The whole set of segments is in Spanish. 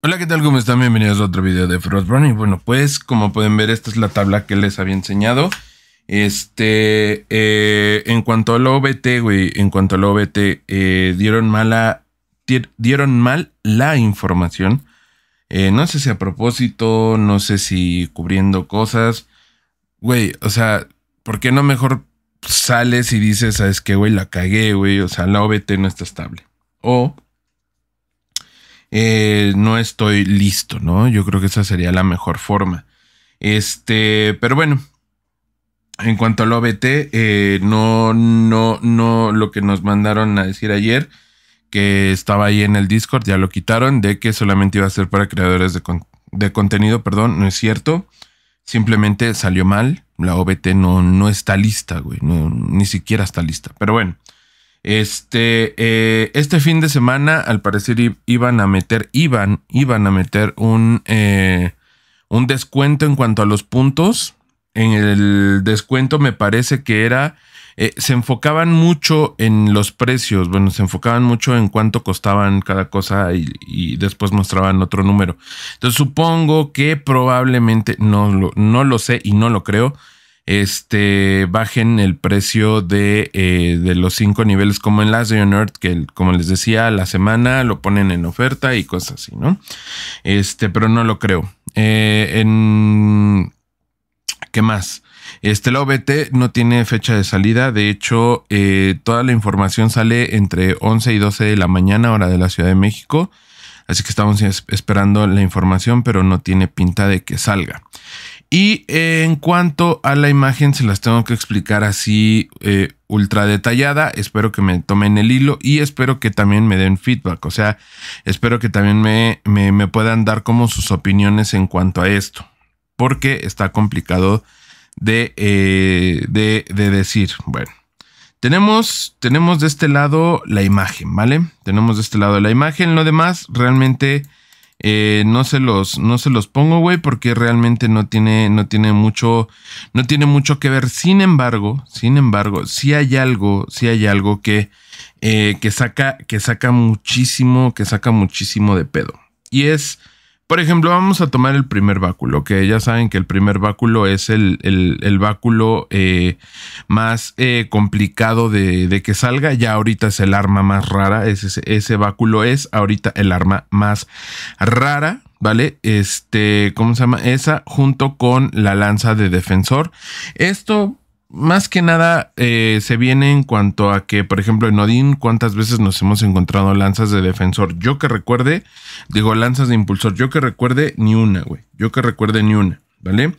Hola, ¿qué tal? ¿Cómo están? Bienvenidos a otro video de Frostburn. Y bueno, pues como pueden ver, esta es la tabla que les había enseñado. Este, eh, en cuanto al OBT, güey, en cuanto al OBT, eh, dieron mala, dieron mal la información. Eh, no sé si a propósito, no sé si cubriendo cosas. Güey, o sea, ¿por qué no mejor sales y dices, sabes que, güey, la cagué, güey? O sea, la OBT no está estable. O eh, no estoy listo, ¿no? Yo creo que esa sería la mejor forma. Este, pero bueno, en cuanto al OBT, eh, no, no, no lo que nos mandaron a decir ayer, que estaba ahí en el Discord, ya lo quitaron, de que solamente iba a ser para creadores de, contenido, perdón, no es cierto. Simplemente salió mal. La OBT no, no está lista, güey. ni siquiera está lista. Pero bueno, este, eh, este fin de semana, al parecer, iban a meter, iban, iban a meter un, eh, un descuento en cuanto a los puntos. En el descuento me parece que era, eh, se enfocaban mucho en los precios, bueno, se enfocaban mucho en cuánto costaban cada cosa y, después mostraban otro número. Entonces supongo que probablemente, no, no lo sé y no lo creo, este, bajen el precio de, eh, los cinco niveles como en Last de on Earth, que como les decía, la semana lo ponen en oferta y cosas así, ¿no? Este, pero no lo creo. Eh, en, ¿Qué más? Este, la OBT no tiene fecha de salida, de hecho, eh, toda la información sale entre 11 y 12 de la mañana, hora de la Ciudad de México. Así que estamos esperando la información, pero no tiene pinta de que salga. Y eh, en cuanto a la imagen, se las tengo que explicar así eh, ultra detallada. Espero que me tomen el hilo y espero que también me den feedback. O sea, espero que también me, puedan dar como sus opiniones en cuanto a esto. Porque está complicado eh, de, de, decir. Bueno. Tenemos, tenemos de este lado la imagen, ¿vale? Tenemos de este lado la imagen. Lo demás realmente eh, no se los, no se los pongo, güey, porque realmente no tiene, no tiene mucho, no tiene mucho que ver. Sin embargo, sin embargo, sí hay algo, si hay algo que, eh, que saca, que saca muchísimo, que saca muchísimo de pedo. Y es por ejemplo, vamos a tomar el primer báculo, que ya saben que el primer báculo es el, báculo eh, más eh, complicado de, que salga. Ya ahorita es el arma más rara. Ese, ese báculo es ahorita el arma más rara. ¿Vale? Este, ¿cómo se llama? Esa junto con la lanza de defensor. Esto más que nada eh, se viene en cuanto a que, por ejemplo, en Odín, cuántas veces nos hemos encontrado lanzas de defensor. Yo que recuerde, digo lanzas de impulsor, yo que recuerde ni una, güey. Yo que recuerde ni una, ¿vale?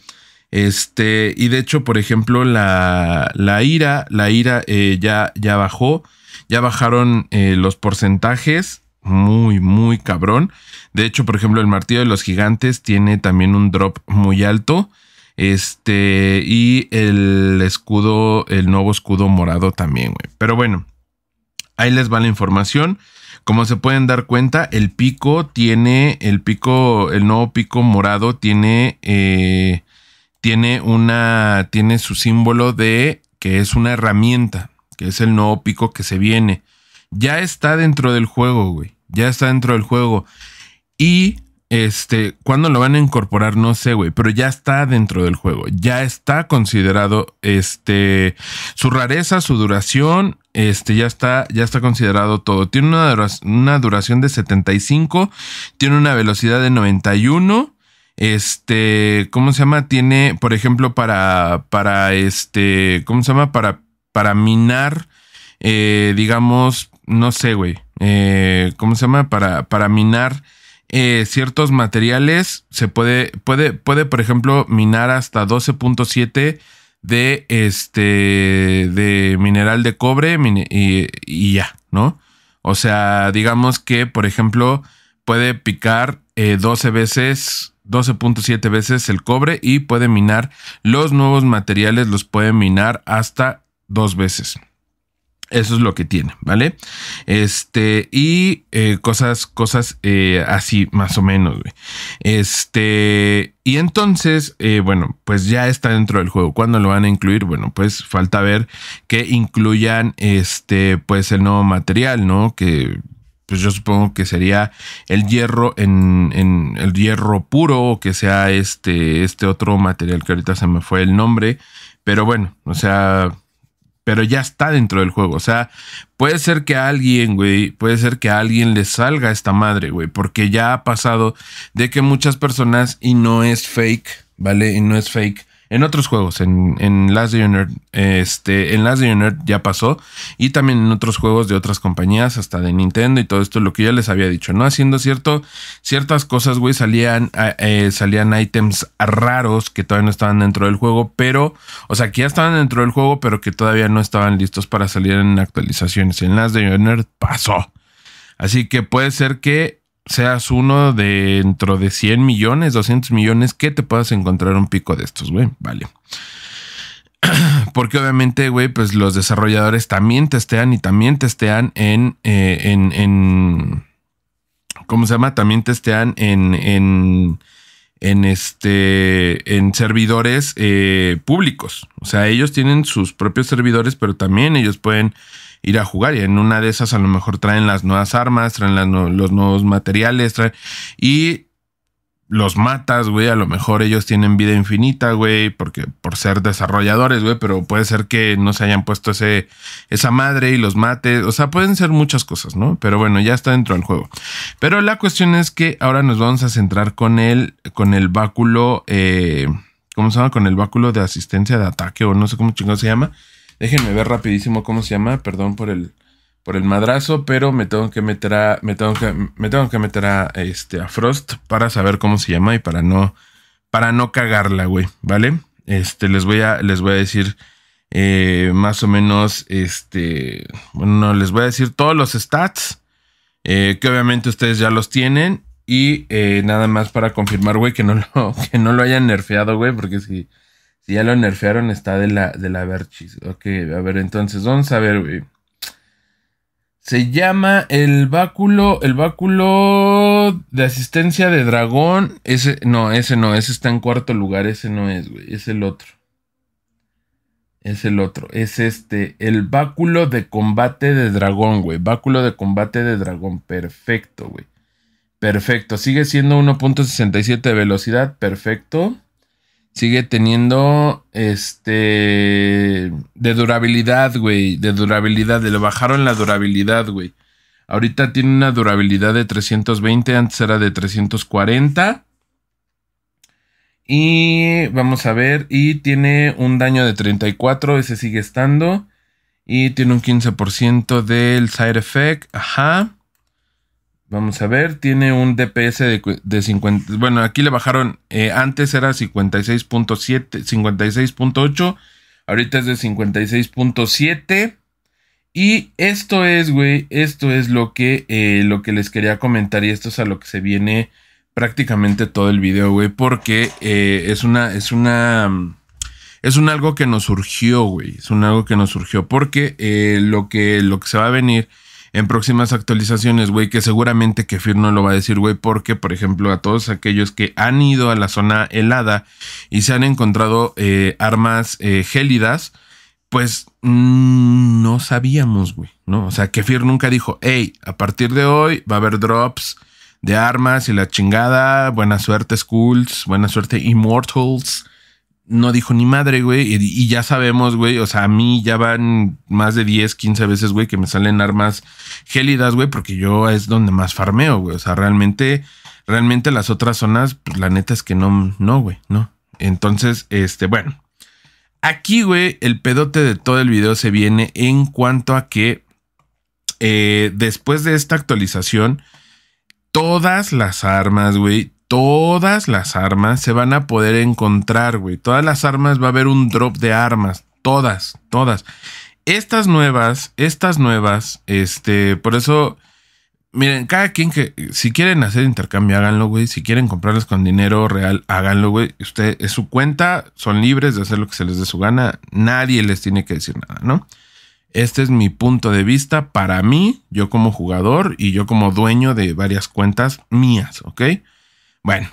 Este, y de hecho, por ejemplo, la, la ira, la ira eh, ya, ya bajó, ya bajaron eh, los porcentajes muy, muy cabrón. De hecho, por ejemplo, el martillo de los gigantes tiene también un drop muy alto. Este, y el escudo, el nuevo escudo morado también, güey. Pero bueno, ahí les va la información. Como se pueden dar cuenta, el pico tiene, el pico, el nuevo pico morado tiene, eh, tiene una, tiene su símbolo de que es una herramienta, que es el nuevo pico que se viene. Ya está dentro del juego, güey. Ya está dentro del juego. Y este, cuando lo van a incorporar? No sé, güey, pero ya está dentro del juego, ya está considerado, este, su rareza, su duración, este, ya está, ya está considerado todo. Tiene una, duración, una duración de 75, tiene una velocidad de 91, este, ¿cómo se llama? Tiene, por ejemplo, para, para, este, ¿cómo se llama? Para, para minar, eh, digamos, no sé, güey, eh, ¿cómo se llama? Para, para minar eh, ciertos materiales se puede, puede, puede, por ejemplo, minar hasta 12.7 de este de mineral de cobre y, ya, ¿no? O sea, digamos que, por ejemplo, puede picar 12 eh, veces, 12.7 veces el cobre y puede minar los nuevos materiales, los puede minar hasta dos veces. Eso es lo que tiene, ¿vale? Este, y eh, cosas, cosas eh, así, más o menos, Este, y entonces, eh, bueno, pues ya está dentro del juego. ¿Cuándo lo van a incluir? Bueno, pues falta ver que incluyan, este, pues el nuevo material, ¿no? Que pues yo supongo que sería el hierro en, en, el hierro puro o que sea este, este otro material que ahorita se me fue el nombre. Pero bueno, o sea, pero ya está dentro del juego. O sea, puede ser que a alguien, güey, puede ser que a alguien le salga esta madre, güey, porque ya ha pasado de que muchas personas, y no es fake, ¿vale? Y no es fake, en otros juegos, en, en Last of on este, en Last of ya pasó y también en otros juegos de otras compañías, hasta de Nintendo y todo esto, lo que ya les había dicho, ¿no? Haciendo cierto, ciertas cosas, güey, salían, eh, salían ítems raros que todavía no estaban dentro del juego, pero, o sea, que ya estaban dentro del juego, pero que todavía no estaban listos para salir en actualizaciones. En Last of on pasó. Así que puede ser que seas uno dentro de 100 millones, 200 millones, que te puedas encontrar un pico de estos, güey. Vale. Porque obviamente, güey, pues los desarrolladores también testean y también testean en, eh, en, en ¿cómo se llama? También testean en, en, en este, en servidores eh, públicos. O sea, ellos tienen sus propios servidores, pero también ellos pueden ir a jugar. Y en una de esas a lo mejor traen las nuevas armas, traen los nuevos materiales, traen, y los matas, güey. A lo mejor ellos tienen vida infinita, güey, porque por ser desarrolladores, güey, pero puede ser que no se hayan puesto ese, esa madre y los mates. O sea, pueden ser muchas cosas, ¿no? Pero bueno, ya está dentro del juego. Pero la cuestión es que ahora nos vamos a centrar con el, con el báculo, eh, ¿cómo se llama? Con el báculo de asistencia de ataque o no sé cómo chingón se llama Déjenme ver rapidísimo cómo se llama. Perdón por el, por el madrazo, pero me tengo que meter a, me tengo que, me tengo que meter a, este, a Frost para saber cómo se llama y para no, para no cagarla, güey, ¿vale? Este, les voy a, les voy a decir eh, más o menos, este, bueno, les voy a decir todos los stats, eh, que obviamente ustedes ya los tienen y eh, nada más para confirmar, güey, que no que no lo hayan nerfeado, güey, porque si ya lo nerfearon, está de la, de la Ok, a ver, entonces, vamos a ver, güey. Se llama el báculo, el báculo de asistencia de dragón. Ese, no, ese no, ese está en cuarto lugar, ese no es, güey, es el otro. Es el otro, es este, el báculo de combate de dragón, güey. Báculo de combate de dragón, perfecto, güey. Perfecto, sigue siendo 1.67 de velocidad, perfecto sigue teniendo este de durabilidad, güey, de durabilidad, le bajaron la durabilidad, güey. Ahorita tiene una durabilidad de 320, antes era de 340. Y vamos a ver, y tiene un daño de 34, ese sigue estando. Y tiene un 15% del side effect, ajá. Vamos a ver, tiene un DPS de, 50. Bueno, aquí le bajaron. Eh, antes era 56.7, 56.8. Ahorita es de 56.7. Y esto es, güey, esto es lo que, eh, lo que les quería comentar. Y esto es a lo que se viene prácticamente todo el video, güey. Porque eh, es una, es una, es un algo que nos surgió, güey. Es un algo que nos surgió. Porque lo, que, lo que se va a venir en próximas actualizaciones, güey, que seguramente Kefir no lo va a decir, güey, porque, por ejemplo, a todos aquellos que han ido a la zona helada y se han encontrado eh, armas eh, gélidas, pues mm, no sabíamos, güey, ¿no? O sea, Kefir nunca dijo, hey, a partir de hoy va a haber drops de armas y la chingada, buena suerte, Skulls, buena suerte, Immortals no dijo ni madre, güey. Y, ya sabemos, güey. O sea, a mí ya van más de 10, 15 veces, güey, que me salen armas gélidas, güey, porque yo es donde más farmeo, güey. O sea, realmente, realmente las otras zonas, pues la neta es que no, no, güey, no. Entonces, este, bueno. Aquí, güey, el pedote de todo el video se viene en cuanto a que eh, después de esta actualización, todas las armas, güey, todas las armas se van a poder encontrar, güey. Todas las armas va a haber un drop de armas. Todas, todas. Estas nuevas, estas nuevas, este, por eso, miren, cada quien que, si quieren hacer intercambio, háganlo, güey. Si quieren comprarlas con dinero real, háganlo, güey. Usted es su cuenta, son libres de hacer lo que se les dé su gana. Nadie les tiene que decir nada, ¿no? Este es mi punto de vista para mí, yo como jugador y yo como dueño de varias cuentas mías, ¿ok? Bueno,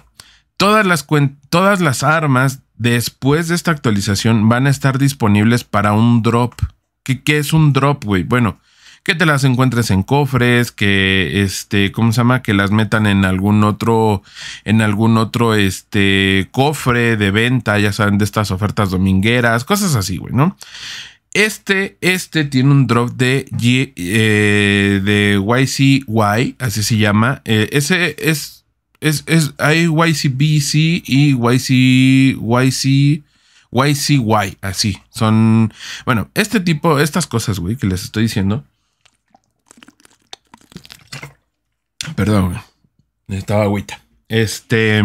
todas las, todas las armas después de esta actualización van a estar disponibles para un drop. ¿Qué, es un drop, güey? Bueno, que te las encuentres en cofres, que este, ¿cómo se llama? Que las metan en algún otro, en algún otro, este, cofre de venta, ya saben, de estas ofertas domingueras, cosas así, güey, ¿no? Este, este tiene un drop de, eh, de YCY, así se llama. Eh, ese es es, es, hay YCBC y YC, YC, YCY, así. Son, bueno, este tipo, estas cosas, güey, que les estoy diciendo. Perdón, güey. agüita. Este.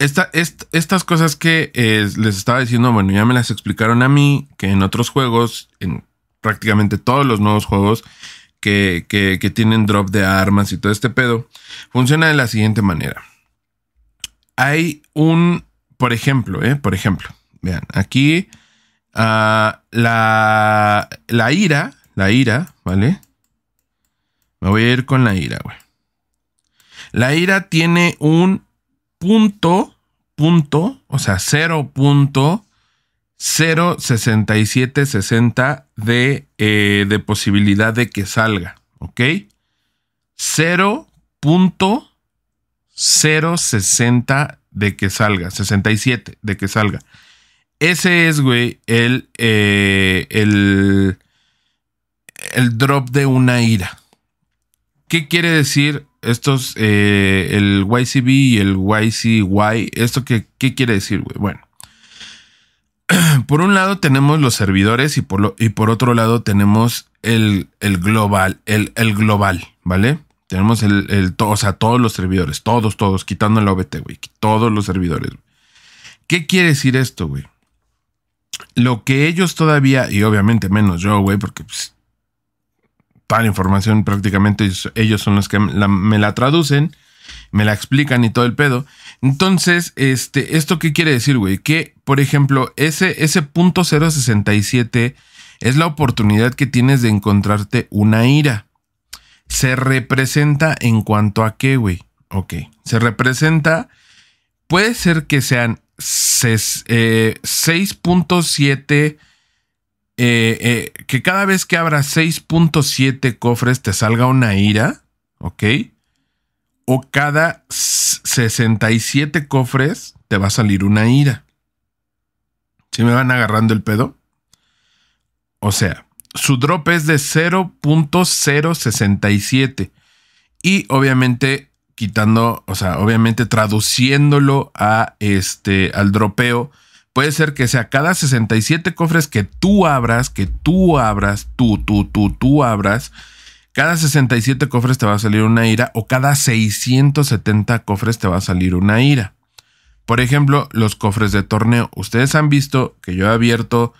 Esta, estas cosas que eh, les estaba diciendo, bueno, ya me las explicaron a mí, que en otros juegos, en prácticamente todos los nuevos juegos, que, tienen drop de armas y todo este pedo, funciona de la siguiente manera. Hay un, por ejemplo, ¿eh? por ejemplo, vean, aquí ah, la, la ira, la ira, ¿vale? Me voy a ir con la ira, güey. La ira tiene un punto, punto, o sea, cero punto. 06760 de, eh, de posibilidad de que salga, ¿ok? 0.060 de que salga, 67 de que salga. Ese es, güey, el, eh, el, el drop de una ira. ¿Qué quiere decir estos, eh, el YCB y el YCY? ¿Esto qué, qué quiere decir, güey? Bueno. por un lado tenemos los servidores y por, y por otro lado tenemos el, global, el, global, ¿vale? Tenemos el, el todos los servidores, todos, todos, quitando el OBT, güey, todos los servidores. ¿Qué quiere decir esto, güey? Lo que ellos todavía, y obviamente menos yo, güey, porque pues, toda información prácticamente ellos, son los que me la traducen, me la explican y todo el pedo. Entonces, este, ¿esto qué quiere decir, güey? Que, por ejemplo, ese, ese punto 067 es la oportunidad que tienes de encontrarte una ira. Se representa en cuanto a qué, güey. Ok, se representa, puede ser que sean 6.7 eh, eh, eh, que cada vez que abras 6.7 cofres te salga una ira, ¿ok? o cada 67 cofres te va a salir una ira. Si me van agarrando el pedo? O sea, su drop es de 0.067. Y obviamente quitando, o sea, obviamente traduciéndolo a este, al dropeo, puede ser que sea cada 67 cofres que tú abras, que tú abras, tú, tú, tú, tú abras, cada 67 cofres te va a salir una ira o cada 670 cofres te va a salir una ira. Por ejemplo, los cofres de torneo. Ustedes han visto que yo he abierto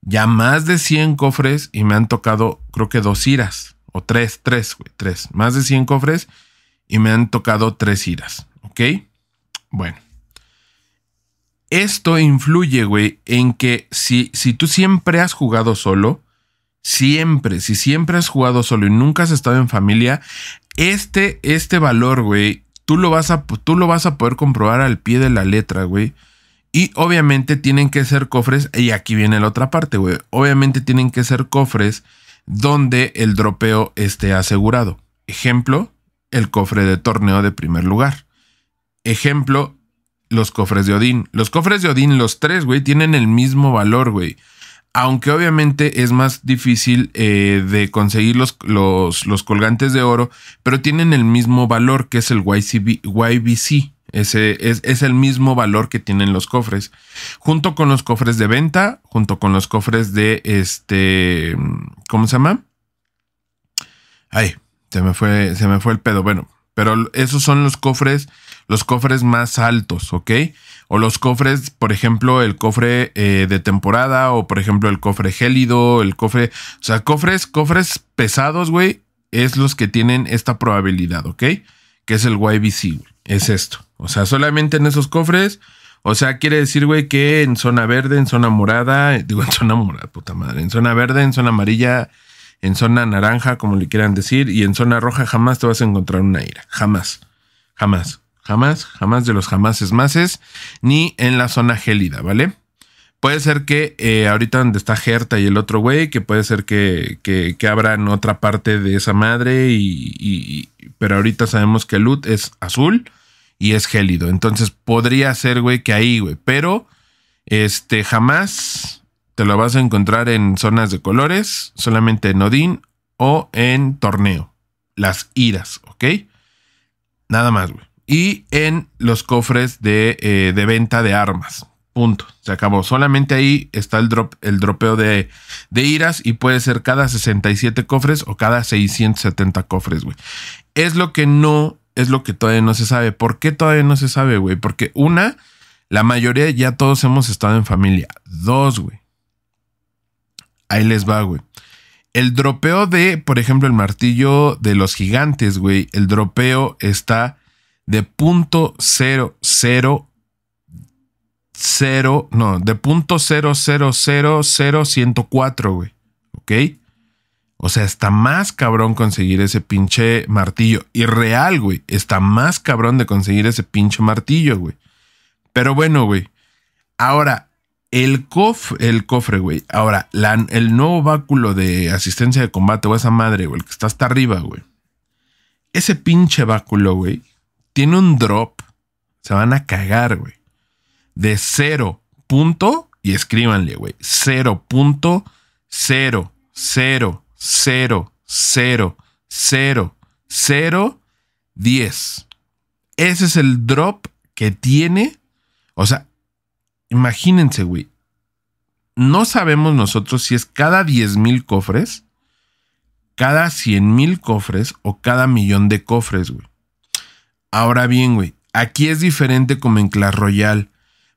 ya más de 100 cofres y me han tocado creo que dos iras o tres, tres, tres. Más de 100 cofres y me han tocado tres iras, ¿ok? Bueno. Esto influye, güey, en que si, si tú siempre has jugado solo, siempre, si siempre has jugado solo y nunca has estado en familia, este, este valor, güey, tú lo, vas tú lo vas a poder comprobar al pie de la letra, güey. Y obviamente tienen que ser cofres, y aquí viene la otra parte, güey. Obviamente tienen que ser cofres donde el dropeo esté asegurado. Ejemplo, el cofre de torneo de primer lugar. Ejemplo, los cofres de Odín. Los cofres de Odín, los tres, güey, tienen el mismo valor, güey aunque obviamente es más difícil eh, de conseguir los, los, los, colgantes de oro, pero tienen el mismo valor que es el YCB, YBC. Ese, es, es, el mismo valor que tienen los cofres. Junto con los cofres de venta, junto con los cofres de este. ¿Cómo se llama? Ay, se me fue, se me fue el pedo. Bueno, pero esos son los cofres, los cofres más altos, ¿ok? o los cofres, por ejemplo, el cofre eh, de temporada o por ejemplo el cofre gélido, el cofre, o sea, cofres, cofres pesados, güey, es los que tienen esta probabilidad, ¿ok? Que es el YBC, Es esto. O sea, solamente en esos cofres. O sea, quiere decir, güey, que en zona verde, en zona morada, eh, digo, en zona morada, puta madre, en zona verde, en zona amarilla, en zona naranja, como le quieran decir, y en zona roja jamás te vas a encontrar una ira. Jamás. Jamás. Jamás, jamás de los jamases máses, ni en la zona gélida, ¿vale? Puede ser que eh, ahorita donde está Gerta y el otro güey, que puede ser que, que, abran otra parte de esa madre, y, pero ahorita sabemos que Lut es azul y es gélido. Entonces podría ser, güey, que ahí, güey. Pero, este, jamás te lo vas a encontrar en zonas de colores, solamente en Odín o en torneo. Las iras, ¿ok? Nada más, güey y en los cofres eh, de, venta de armas. Punto. Se acabó. Solamente ahí está el, drop, el dropeo de, de iras y puede ser cada 67 cofres o cada 670 cofres, güey. Es lo que no, es lo que todavía no se sabe. ¿Por qué todavía no se sabe, güey? Porque una, la mayoría ya todos hemos estado en familia. Dos, güey. Ahí les va, güey. El dropeo de, por ejemplo, el martillo de los gigantes, güey. El dropeo está de punto cero, cero, no, de punto cero, güey. ¿Ok? O sea, está más cabrón conseguir ese pinche martillo. Y real, güey. Está más cabrón de conseguir ese pinche martillo, güey. Pero bueno, güey. Ahora, el, el cofre, güey. Ahora, el nuevo báculo de asistencia de combate o esa madre, güey, el que está hasta arriba, güey. Ese pinche báculo, güey, tiene un drop, se van a cagar, güey. De cero Punto, y escríbanle, güey. Diez. Ese es el drop que tiene. O sea, imagínense, güey. No sabemos nosotros si es cada 10.000 cofres, cada 100.000 cofres o cada millón de cofres, güey. Ahora bien, güey, aquí es diferente como en Clash Royale.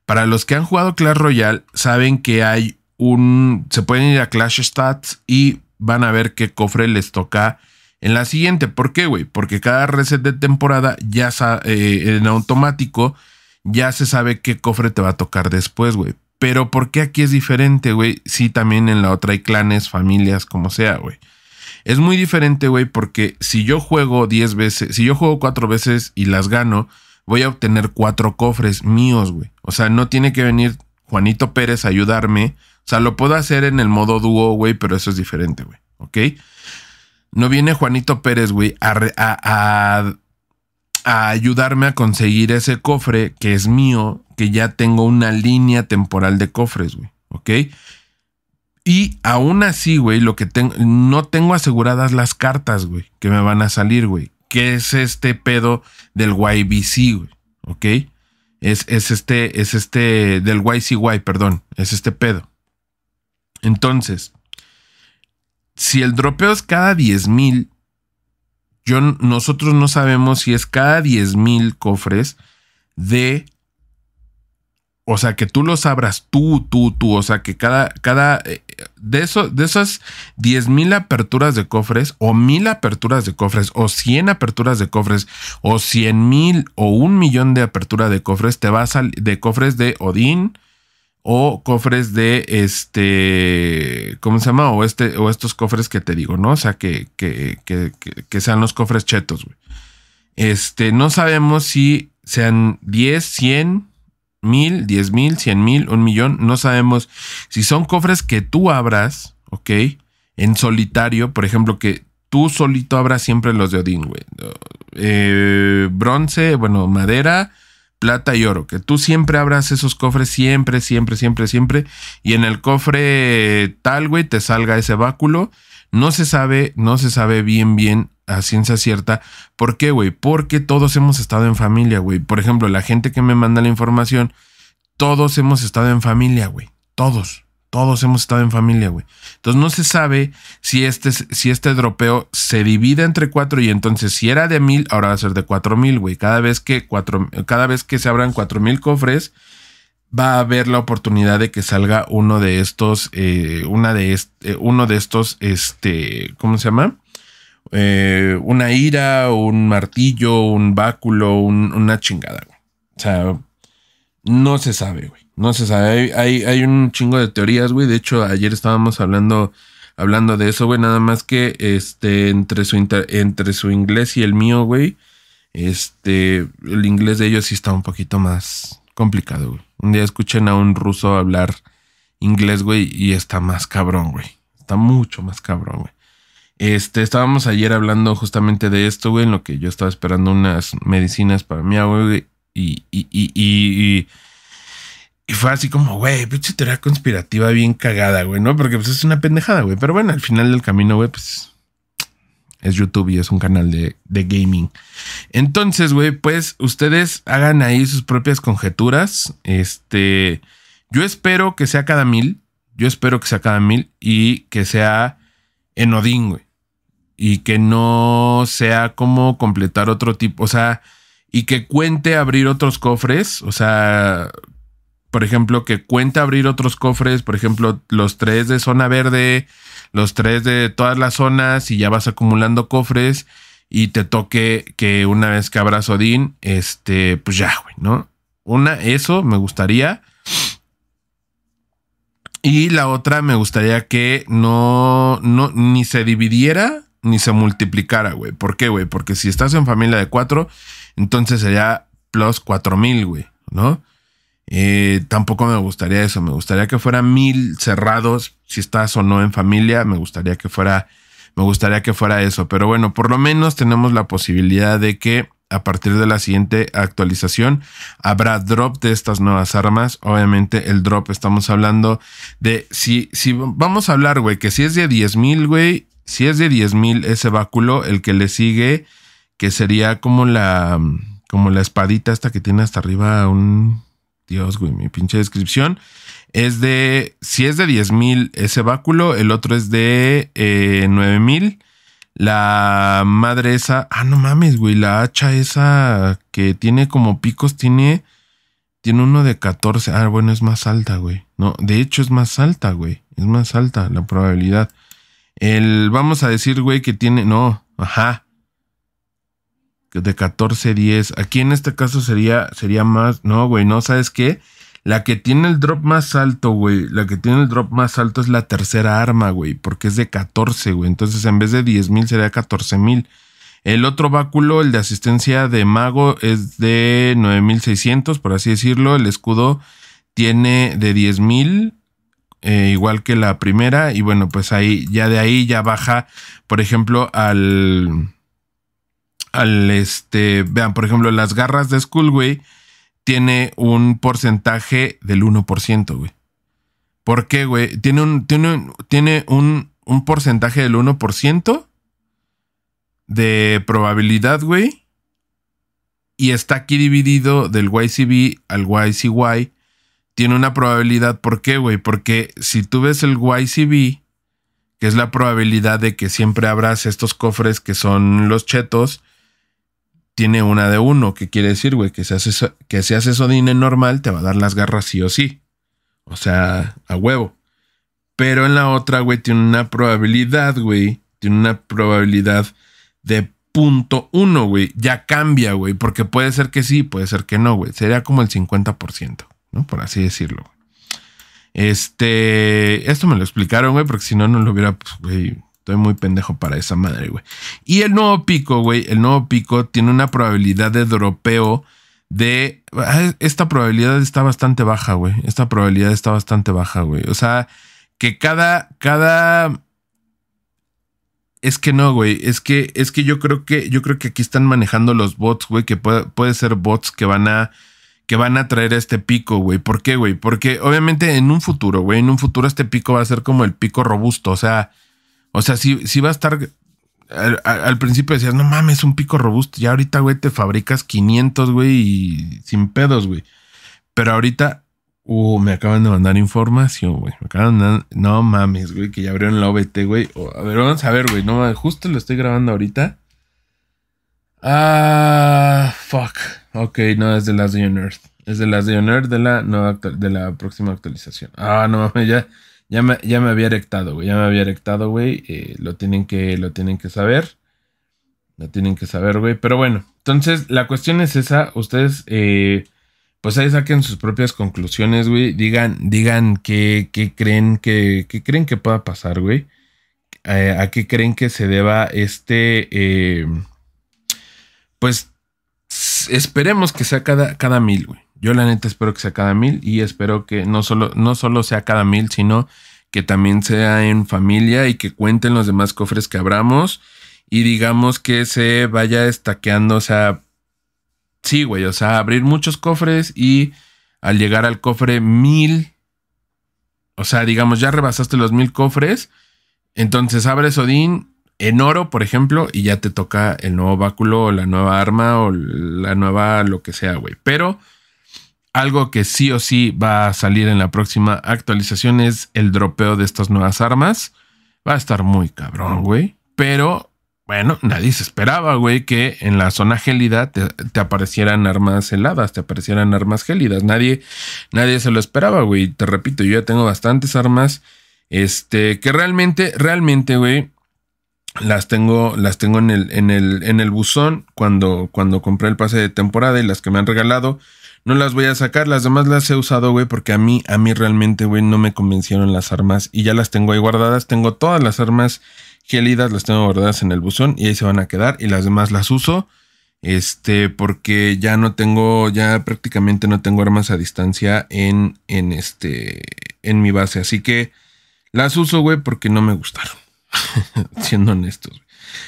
Para los que han jugado Clash Royale, saben que hay un... Se pueden ir a Clash Stats y van a ver qué cofre les toca en la siguiente. ¿Por qué, güey? Porque cada reset de temporada ya eh, en automático ya se sabe qué cofre te va a tocar después, güey. Pero ¿por qué aquí es diferente, güey? Sí, también en la otra hay clanes, familias, como sea, güey. Es muy diferente, güey, porque si yo juego 10 veces, si yo juego 4 veces y las gano, voy a obtener 4 cofres míos, güey. O sea, no tiene que venir Juanito Pérez a ayudarme. O sea, lo puedo hacer en el modo dúo, güey, pero eso es diferente, güey. ¿Ok? No viene Juanito Pérez, güey, a, a ayudarme a conseguir ese cofre que es mío, que ya tengo una línea temporal de cofres, güey. ¿Ok? Y aún así, güey, lo que tengo, no tengo aseguradas las cartas, güey, que me van a salir, güey. ¿Qué es este pedo del YBC, güey. ¿Ok? Es, este, es este, del YCY, perdón. Es este pedo. Entonces, si el dropeo es cada 10.000, nosotros no sabemos si es cada 10.000 cofres de o sea, que tú los abras tú, tú, tú. O sea, que cada, cada, eh, de, eso, de esas 10.000 aperturas de cofres, o mil aperturas de cofres, o 100 aperturas de cofres, o mil o un millón de aperturas de cofres, te vas a, de cofres de Odín, o cofres de este, ¿cómo se llama? O, este, o estos cofres que te digo, ¿no? O sea, que, que, que, sean los cofres chetos, güey. Este, no sabemos si sean 10, 100 mil, diez mil, cien mil, un millón, no sabemos si son cofres que tú abras, ¿ok? En solitario, por ejemplo, que tú solito abras siempre los de Odín, güey. Eh, bronce, bueno, madera, plata y oro. Que tú siempre abras esos cofres, siempre, siempre, siempre, siempre. Y en el cofre tal, güey, te salga ese báculo. No se sabe, no se sabe bien, bien a ciencia cierta. ¿Por qué, güey? Porque todos hemos estado en familia, güey. Por ejemplo, la gente que me manda la información, todos hemos estado en familia, güey. Todos. Todos hemos estado en familia, güey. Entonces no se sabe si este, si este dropeo se divide entre cuatro y entonces si era de mil, ahora va a ser de cuatro mil, güey. Cada vez que cuatro, cada vez que se abran cuatro mil cofres, va a haber la oportunidad de que salga uno de estos, eh, una de eh, uno de estos, este, ¿cómo se llama? Eh, una ira, un martillo, un báculo, una chingada, güey. O sea, no se sabe, güey. No se sabe. Hay, hay, un chingo de teorías, güey. De hecho, ayer estábamos hablando, hablando de eso, güey. Nada más que este, entre, su entre su inglés y el mío, güey. Este, el inglés de ellos sí está un poquito más complicado, Un día escuchen a un ruso hablar inglés, güey, y está más cabrón, güey. Está mucho más cabrón, güey. Este, estábamos ayer hablando justamente de esto, güey, en lo que yo estaba esperando unas medicinas para mi agua, güey, y, y, y, fue así como, güey, pinche teoría conspirativa bien cagada, güey, ¿no? Porque pues es una pendejada, güey. Pero bueno, al final del camino, güey, pues es YouTube y es un canal de, de gaming. Entonces, güey, pues ustedes hagan ahí sus propias conjeturas. Este, yo espero que sea cada mil. Yo espero que sea cada mil y que sea en Odín, güey y que no sea como completar otro tipo, o sea, y que cuente abrir otros cofres, o sea, por ejemplo, que cuente abrir otros cofres, por ejemplo, los tres de zona verde, los tres de todas las zonas y ya vas acumulando cofres y te toque que una vez que abras Odín, este, pues ya, güey, ¿no? Una, eso me gustaría. Y la otra me gustaría que no, no, ni se dividiera ni se multiplicara, güey. ¿Por qué, güey? Porque si estás en familia de cuatro, entonces sería plus cuatro mil, güey, ¿no? Eh, tampoco me gustaría eso. Me gustaría que fuera mil cerrados. Si estás o no en familia, me gustaría que fuera, me gustaría que fuera eso. Pero bueno, por lo menos tenemos la posibilidad de que a partir de la siguiente actualización habrá drop de estas nuevas armas. Obviamente el drop estamos hablando de si, si vamos a hablar, güey, que si es de 10 mil, güey, si es de 10.000 ese báculo, el que le sigue, que sería como la, como la espadita esta que tiene hasta arriba un... Dios, güey, mi pinche descripción. Es de... Si es de 10.000 ese báculo, el otro es de eh, 9.000. La madre esa... Ah, no mames, güey, la hacha esa que tiene como picos, tiene... Tiene uno de 14. Ah, bueno, es más alta, güey. No, de hecho es más alta, güey. Es más alta la probabilidad. El, vamos a decir, güey, que tiene, no, ajá. De 14, 10. Aquí en este caso sería, sería más, no, güey, no, ¿sabes qué? La que tiene el drop más alto, güey. La que tiene el drop más alto es la tercera arma, güey. Porque es de 14, güey. Entonces en vez de 10.000 sería 14.000. El otro báculo, el de asistencia de mago, es de 9.600, por así decirlo. El escudo tiene de 10.000. Eh, igual que la primera, y bueno, pues ahí ya de ahí ya baja, por ejemplo, al al este, vean, por ejemplo, las garras de Skullway tiene un porcentaje del 1%, güey. ¿Por qué, güey? Tiene un, tiene un, tiene un, un porcentaje del 1% de probabilidad, güey. Y está aquí dividido del YCB al YCY tiene una probabilidad. ¿Por qué, güey? Porque si tú ves el YCB, que es la probabilidad de que siempre abras estos cofres que son los chetos, tiene una de uno. ¿Qué quiere decir, güey? Que, si haces, que si haces Odine normal, te va a dar las garras sí o sí. O sea, a huevo. Pero en la otra, güey, tiene una probabilidad, güey. Tiene una probabilidad de punto uno, güey. Ya cambia, güey. Porque puede ser que sí, puede ser que no, güey. Sería como el 50%. ¿no? Por así decirlo. Este, esto me lo explicaron, güey, porque si no, no lo hubiera, pues, güey, estoy muy pendejo para esa madre, güey. Y el nuevo pico, güey, el nuevo pico tiene una probabilidad de dropeo de... Esta probabilidad está bastante baja, güey. Esta probabilidad está bastante baja, güey. O sea, que cada, cada... Es que no, güey. Es que, es que yo creo que, yo creo que aquí están manejando los bots, güey, que puede, puede ser bots que van a que van a traer este pico, güey. ¿Por qué, güey? Porque obviamente en un futuro, güey, en un futuro este pico va a ser como el pico robusto. O sea, o sea, si va a estar. Al, principio decías, no mames, un pico robusto. Ya ahorita, güey, te fabricas 500, güey, y sin pedos, güey. Pero ahorita, uh, me acaban de mandar información, güey. Me acaban de mandar, no mames, güey, que ya abrieron la OBT, güey. a ver, vamos a ver, güey. No, justo lo estoy grabando ahorita. Ah, fuck. Ok, no, es de las de Earth Es de las de On de la, de la próxima actualización. Ah, no mames, ya, ya, me, ya me había erectado, güey. Ya me había erectado, güey. Eh, lo, tienen que, lo tienen que saber. Lo tienen que saber, güey. Pero bueno, entonces la cuestión es esa. Ustedes, eh, pues ahí saquen sus propias conclusiones, güey. Digan, digan qué, qué creen, que qué creen que pueda pasar, güey. Eh, a qué creen que se deba este, pues esperemos que sea cada, cada mil, güey. Yo la neta espero que sea cada mil y espero que no solo, no solo sea cada mil, sino que también sea en familia y que cuenten los demás cofres que abramos y digamos que se vaya estaqueando, o sea, sí, güey, o sea, abrir muchos cofres y al llegar al cofre mil, o sea, digamos, ya rebasaste los mil cofres, entonces abres Odín en oro, por ejemplo, y ya te toca el nuevo báculo o la nueva arma o la nueva lo que sea, güey. Pero algo que sí o sí va a salir en la próxima actualización es el dropeo de estas nuevas armas. Va a estar muy cabrón, güey. Pero bueno, nadie se esperaba, güey, que en la zona gélida te, aparecieran armas heladas, te aparecieran armas gélidas. Nadie, nadie se lo esperaba, güey. Te repito, yo ya tengo bastantes armas. Este, que realmente, realmente, güey, las tengo, las tengo en el, en el, en el buzón cuando, cuando compré el pase de temporada y las que me han regalado. No las voy a sacar, las demás las he usado, güey, porque a mí, a mí realmente, güey, no me convencieron las armas y ya las tengo ahí guardadas. Tengo todas las armas gelidas. las tengo guardadas en el buzón y ahí se van a quedar y las demás las uso. Este, porque ya no tengo, ya prácticamente no tengo armas a distancia en, en este, en mi base. Así que las uso, güey, porque no me gustaron. siendo honestos.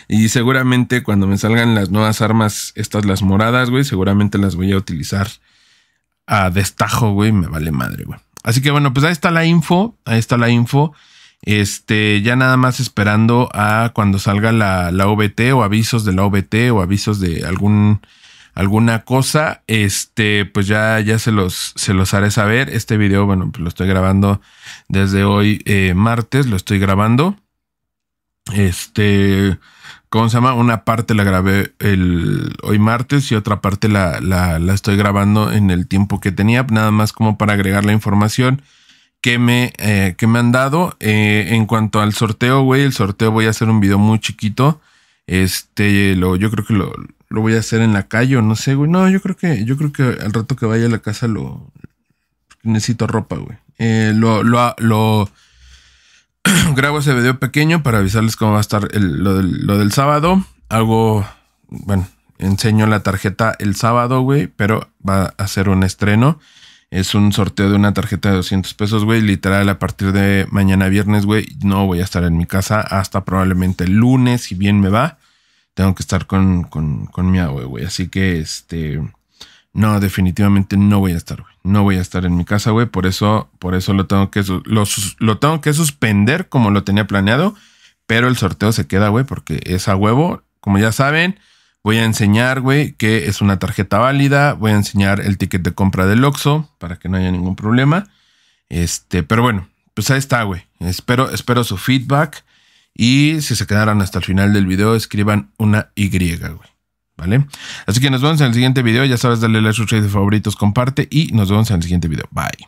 Y seguramente cuando me salgan las nuevas armas, estas las moradas, seguramente las voy a utilizar a destajo, güey, me vale madre, Así que bueno, pues ahí está la info, ahí está la info. Este, ya nada más esperando a cuando salga la, la OBT o avisos de la OBT o avisos de algún, alguna cosa. Este, pues ya, ya se los, se los haré saber. Este video, bueno, pues lo estoy grabando desde hoy eh, martes, lo estoy grabando. Este, ¿cómo se llama? Una parte la grabé el, hoy martes y otra parte la, estoy grabando en el tiempo que tenía, nada más como para agregar la información que me, eh, que me han dado. Eh, en cuanto al sorteo, güey, el sorteo voy a hacer un video muy chiquito. Este, lo, yo creo que lo, voy a hacer en la calle o no sé, güey. No, yo creo que, yo creo que al rato que vaya a la casa lo necesito ropa, güey. Eh, lo, lo, grabo ese video pequeño para avisarles cómo va a estar lo, del, sábado. Hago, bueno, enseño la tarjeta el sábado, güey, pero va a ser un estreno. Es un sorteo de una tarjeta de 200 pesos, güey. Literal, a partir de mañana viernes, güey, no voy a estar en mi casa hasta probablemente el lunes, si bien me va. Tengo que estar con, mi agua, güey. Así que, este, no, definitivamente no voy a estar, güey. No voy a estar en mi casa, güey. Por eso, por eso lo tengo que, lo, lo tengo que suspender como lo tenía planeado. Pero el sorteo se queda, güey, porque es a huevo. Como ya saben, voy a enseñar, güey, que es una tarjeta válida. Voy a enseñar el ticket de compra del Oxxo para que no haya ningún problema. Este, pero bueno, pues ahí está, güey. Espero, espero su feedback. Y si se quedaron hasta el final del video, escriban una Y, güey. ¿vale? Así que nos vemos en el siguiente video. Ya sabes, dale like, suscríbete, favoritos, comparte y nos vemos en el siguiente video. Bye.